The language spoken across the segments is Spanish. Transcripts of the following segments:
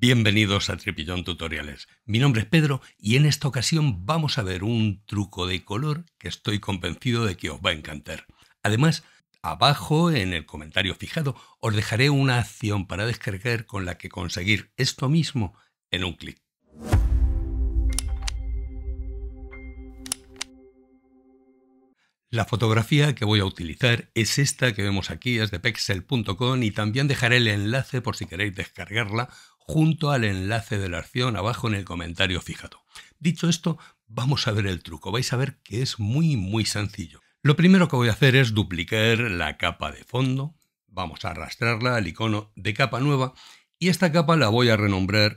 Bienvenidos a Tripillón Tutoriales. Mi nombre es Pedro y en esta ocasión vamos a ver un truco de color que estoy convencido de que os va a encantar. Además, abajo en el comentario fijado os dejaré una acción para descargar con la que conseguir esto mismo en un clic. La fotografía que voy a utilizar es esta que vemos aquí, es de pexel.com y también dejaré el enlace por si queréis descargarla junto al enlace de la acción abajo en el comentario fijado. Dicho esto, vamos a ver el truco. Vais a ver que es muy, muy sencillo. Lo primero que voy a hacer es duplicar la capa de fondo. Vamos a arrastrarla al icono de capa nueva y esta capa la voy a renombrar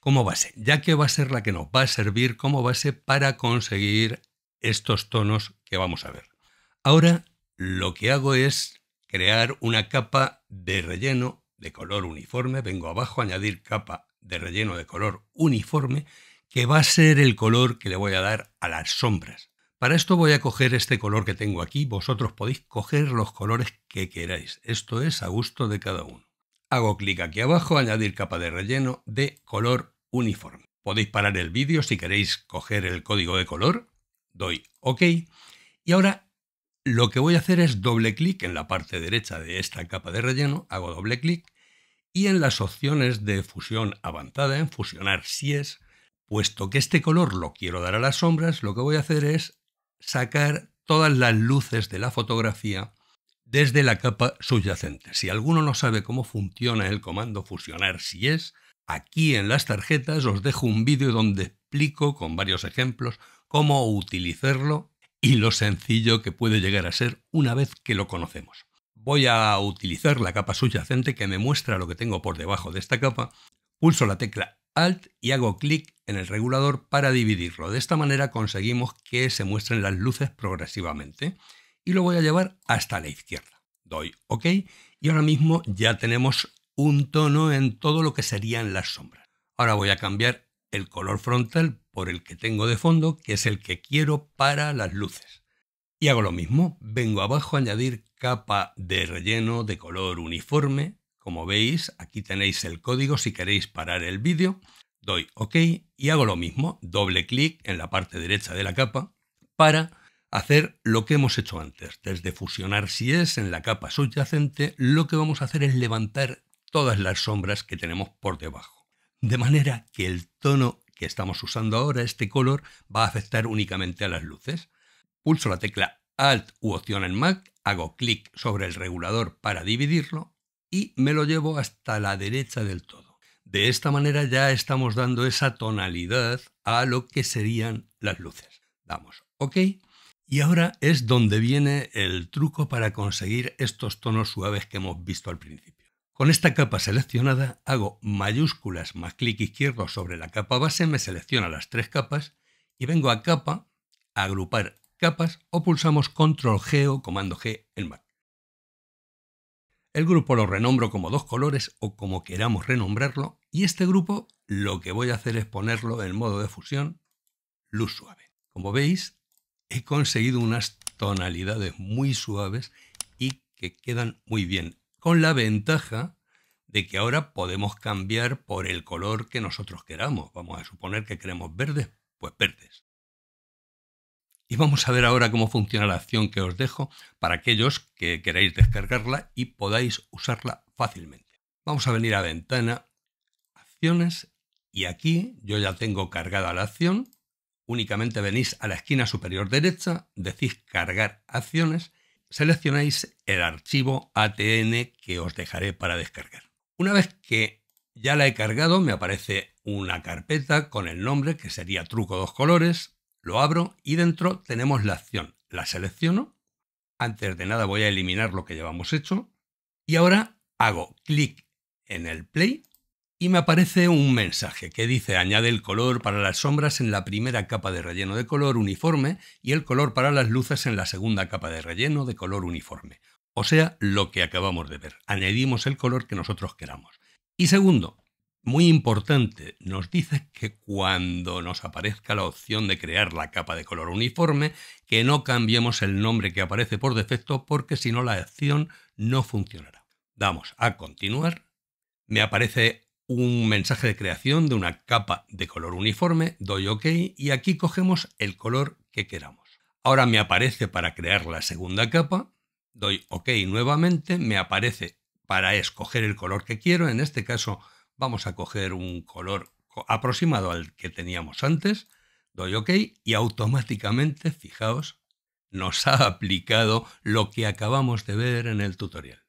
como base, ya que va a ser la que nos va a servir como base para conseguir estos tonos que vamos a ver. Ahora lo que hago es crear una capa de relleno de color uniforme, vengo abajo a añadir capa de relleno de color uniforme, que va a ser el color que le voy a dar a las sombras. Para esto voy a coger este color que tengo aquí, vosotros podéis coger los colores que queráis, esto es a gusto de cada uno. Hago clic aquí abajo, añadir capa de relleno de color uniforme. Podéis parar el vídeo si queréis coger el código de color, doy OK y ahora lo que voy a hacer es doble clic en la parte derecha de esta capa de relleno, hago doble clic y en las opciones de fusión avanzada, en fusionar si es, puesto que este color lo quiero dar a las sombras, lo que voy a hacer es sacar todas las luces de la fotografía desde la capa subyacente. Si alguno no sabe cómo funciona el comando fusionar si es, aquí en las tarjetas os dejo un vídeo donde explico con varios ejemplos cómo utilizarlo y lo sencillo que puede llegar a ser una vez que lo conocemos. Voy a utilizar la capa subyacente que me muestra lo que tengo por debajo de esta capa, pulso la tecla Alt y hago clic en el regulador para dividirlo. De esta manera conseguimos que se muestren las luces progresivamente y lo voy a llevar hasta la izquierda. Doy OK y ahora mismo ya tenemos un tono en todo lo que serían las sombras. Ahora voy a cambiar el color frontal por el que tengo de fondo, que es el que quiero para las luces. Y hago lo mismo, vengo abajo a añadir capa de relleno de color uniforme. Como veis, aquí tenéis el código si queréis parar el vídeo. Doy OK y hago lo mismo, doble clic en la parte derecha de la capa para hacer lo que hemos hecho antes. Desde fusionar si es en la capa subyacente, lo que vamos a hacer es levantar todas las sombras que tenemos por debajo. De manera que el tono que estamos usando ahora, este color, va a afectar únicamente a las luces. Pulso la tecla Alt u opción en Mac, hago clic sobre el regulador para dividirlo y me lo llevo hasta la derecha del todo. De esta manera ya estamos dando esa tonalidad a lo que serían las luces. Damos OK. Y ahora es donde viene el truco para conseguir estos tonos suaves que hemos visto al principio. Con esta capa seleccionada hago mayúsculas más clic izquierdo sobre la capa base, me selecciona las tres capas y vengo a capa, agrupar capas o pulsamos control G o comando G en Mac. El grupo lo renombro como dos colores o como queramos renombrarlo y este grupo lo que voy a hacer es ponerlo en modo de fusión luz suave. Como veis he conseguido unas tonalidades muy suaves y que quedan muy bien con la ventaja de que ahora podemos cambiar por el color que nosotros queramos. Vamos a suponer que queremos verdes, pues verdes. Y vamos a ver ahora cómo funciona la acción que os dejo para aquellos que queráis descargarla y podáis usarla fácilmente. Vamos a venir a ventana, acciones, y aquí yo ya tengo cargada la acción. Únicamente venís a la esquina superior derecha, decís cargar acciones seleccionáis el archivo ATN que os dejaré para descargar. Una vez que ya la he cargado, me aparece una carpeta con el nombre que sería truco dos colores, lo abro y dentro tenemos la acción. La selecciono, antes de nada voy a eliminar lo que llevamos hecho y ahora hago clic en el play y me aparece un mensaje que dice añade el color para las sombras en la primera capa de relleno de color uniforme y el color para las luces en la segunda capa de relleno de color uniforme. O sea, lo que acabamos de ver. Añadimos el color que nosotros queramos. Y segundo, muy importante, nos dice que cuando nos aparezca la opción de crear la capa de color uniforme, que no cambiemos el nombre que aparece por defecto porque si no la acción no funcionará. Damos a continuar. Me aparece un mensaje de creación de una capa de color uniforme, doy OK y aquí cogemos el color que queramos. Ahora me aparece para crear la segunda capa, doy OK nuevamente, me aparece para escoger el color que quiero, en este caso vamos a coger un color aproximado al que teníamos antes, doy OK y automáticamente, fijaos, nos ha aplicado lo que acabamos de ver en el tutorial.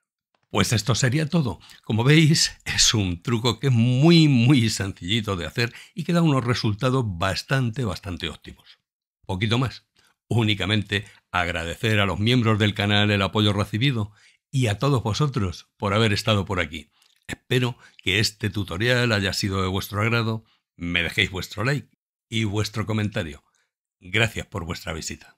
Pues esto sería todo. Como veis, es un truco que es muy, muy sencillito de hacer y que da unos resultados bastante, bastante óptimos. Poquito más. Únicamente agradecer a los miembros del canal el apoyo recibido y a todos vosotros por haber estado por aquí. Espero que este tutorial haya sido de vuestro agrado. Me dejéis vuestro like y vuestro comentario. Gracias por vuestra visita.